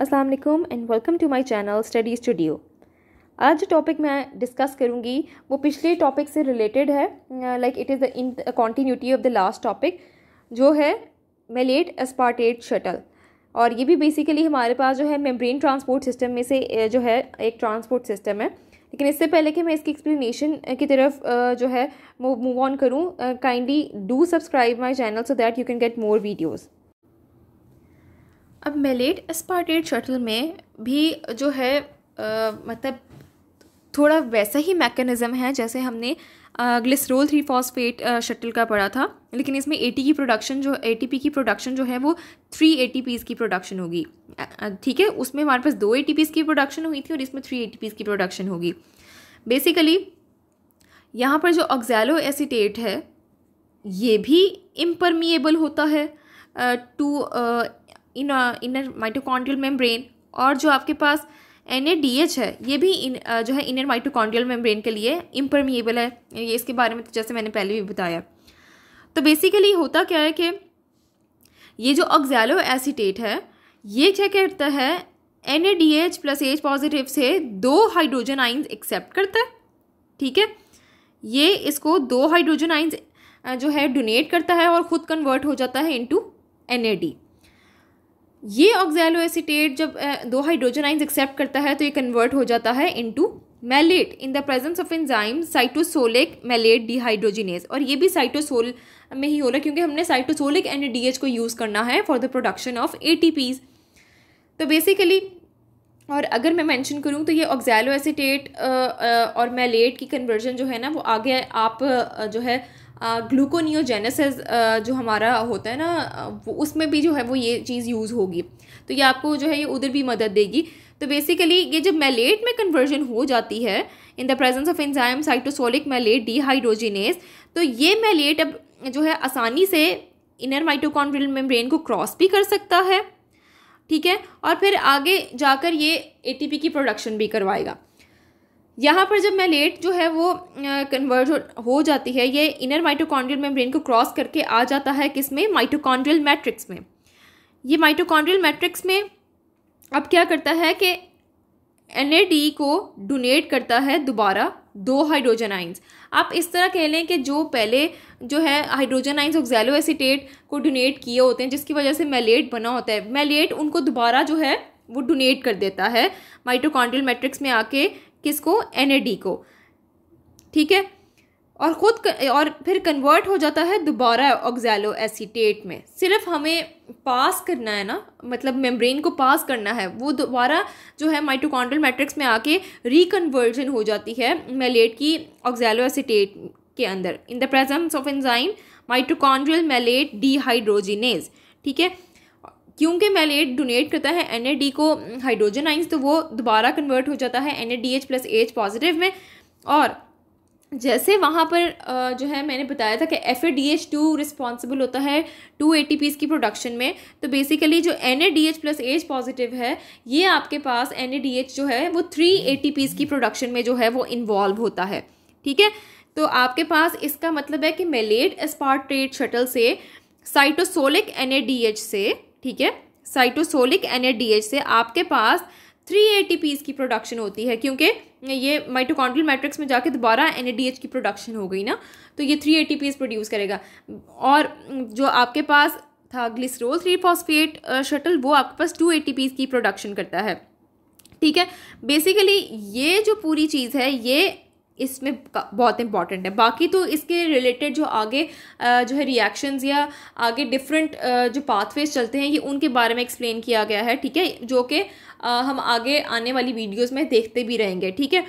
अस्सलाम वालेकुम and welcome to my channel study studio आज जो टॉपिक मैं डिस्कस करूँगी वो पिछले टॉपिक से रिलेटेड है like it is the in continuity of the last topic जो है मेलेट एस्पार्टेट शटल और ये भी बेसिकली हमारे पास जो है मेम्ब्रेन ट्रांसपोर्ट सिस्टम में से जो है एक ट्रांसपोर्ट सिस्टम है लेकिन इससे पहले कि मैं इसकी एक्सप्लेनेशन की तरफ जो है मूव ऑन करूँ kindly do subscribe my channel so that you can get more videos अब मेलेट एस्पार्टेट शटल में भी जो है आ, मतलब थोड़ा वैसा ही मैकेनिज़्म है जैसे हमने ग्लिसरोल थ्री फॉस्फेट शटल का पढ़ा था लेकिन इसमें ए की प्रोडक्शन जो ए की प्रोडक्शन जो है वो थ्री ए की प्रोडक्शन होगी ठीक है उसमें हमारे पास दो ए की प्रोडक्शन हुई थी और इसमें थ्री ए की प्रोडक्शन होगी बेसिकली यहाँ पर जो ऑक्जैलो एसीटेट है ये भी इम्परमिएबल होता है to in inner mitochondrial membrane और जो आपके पास एन है ये भी इन, जो है इनर माइटोकॉन्ड्रियल मेम्ब्रेन के लिए इम्परमिएबल है ये इसके बारे में तो जैसे मैंने पहले भी बताया तो बेसिकली होता क्या है कि ये जो ऑक्जैलो एसीटेट है ये क्या करता है N A D H plus H positive से दो हाइड्रोजन आइंस एक्सेप्ट करता है ठीक है ये इसको दो हाइड्रोजन आइंस जो है डोनेट करता है और ख़ुद कन्वर्ट हो जाता है इनटू एनएडी ये ऑक्जैलो एसिटेट जब दो हाइड्रोजन आइन्स एक्सेप्ट करता है तो ये कन्वर्ट हो जाता है into malate in the presence of enzyme cytosolic malate dehydrogenase और ये भी साइटोसोल में ही हो रहा है क्योंकि हमने साइटोसोलिक एंड डी को यूज़ करना है for the production of A तो बेसिकली और अगर मैं मेंशन करूं तो ये ऑक्जैलो एसीटेट और मेलेट की कन्वर्जन जो है ना वो आगे आप जो है ग्लूकोनियोजेनेस जो हमारा होता है ना उसमें भी जो है वो ये चीज़ यूज़ होगी तो ये आपको जो है ये उधर भी मदद देगी तो बेसिकली ये जब मेलेट में कन्वर्जन हो जाती है in the presence of enzyme cytosolic malate dehydrogenase तो ये मेलेट अब जो है आसानी से इनर माइटोकॉन्ड्रियल मेम्ब्रेन को क्रॉस भी कर सकता है ठीक है और फिर आगे जाकर ये एटीपी की प्रोडक्शन भी करवाएगा यहाँ पर जब मैलेट जो है वो कन्वर्ट हो, हो जाती है ये इनर माइटोकॉन्ड्रियल मेम्ब्रेन को क्रॉस करके आ जाता है किस में माइटोकॉन्ड्रियल मैट्रिक्स में ये माइटोकॉन्ड्रियल मैट्रिक्स में अब क्या करता है कि एन को डोनेट करता है दोबारा दो हाइड्रोजन आइंस आप इस तरह कह लें कि जो पहले जो है हाइड्रोजन आइंस ऑक्जैलो एसीटेट को डोनेट किए होते हैं जिसकी वजह से मैलेट बना होता है मैलेट उनको दोबारा जो है वो डोनेट कर देता है माइटोकॉन्ड्रियल मैट्रिक्स में आके किसको एन को ठीक है और ख़ुद और फिर कन्वर्ट हो जाता है दोबारा ऑक्जैलो एसीटेट में सिर्फ हमें पास करना है ना मतलब मेम्ब्रेन को पास करना है वो दोबारा जो है माइटोकॉन्ड्रल मैट्रिक्स में आके रिकन्वर्जन हो जाती है मेलेट की ऑक्जैलो एसीटेट के अंदर in the presence of enzyme mitochondrial malate dehydrogenase ठीक है क्योंकि मैलेट डोनेट करता है एन को हाइड्रोजन आइंस तो वो दोबारा कन्वर्ट हो जाता है एन प्लस एच पॉजिटिव में और जैसे वहाँ पर जो है मैंने बताया था कि F A D H two responsible होता है टू ए टी पीज़ की प्रोडक्शन में तो बेसिकली जो N A D H plus H positive है ये आपके पास एन ए डी एच जो है वो थ्री ए टी पीज़ की प्रोडक्शन में जो है वो इन्वॉल्व होता है ठीक है तो आपके पास इसका मतलब है कि मेलेट एस्पार्ट्रेट शटल से cytosolic N A D H से ठीक है साइटोसोलिक एन से आपके पास थ्री ए की प्रोडक्शन होती है क्योंकि ये माइटोकॉन्ड्रियल मैट्रिक्स में जाके दोबारा एन की प्रोडक्शन हो गई ना तो ये थ्री ए प्रोड्यूस करेगा और जो आपके पास था ग्लिसरोल थ्री फॉस्फेट शटल वो आपके पास टू ए की प्रोडक्शन करता है ठीक है बेसिकली ये जो पूरी चीज़ है ये इसमें बहुत इंपॉर्टेंट है बाकी तो इसके रिलेटेड जो आगे जो है रिएक्शंस या आगे डिफरेंट जो पाथवेज चलते हैं ये उनके बारे में एक्सप्लेन किया गया है ठीक है जो कि हम आगे आने वाली वीडियोज़ में देखते भी रहेंगे ठीक है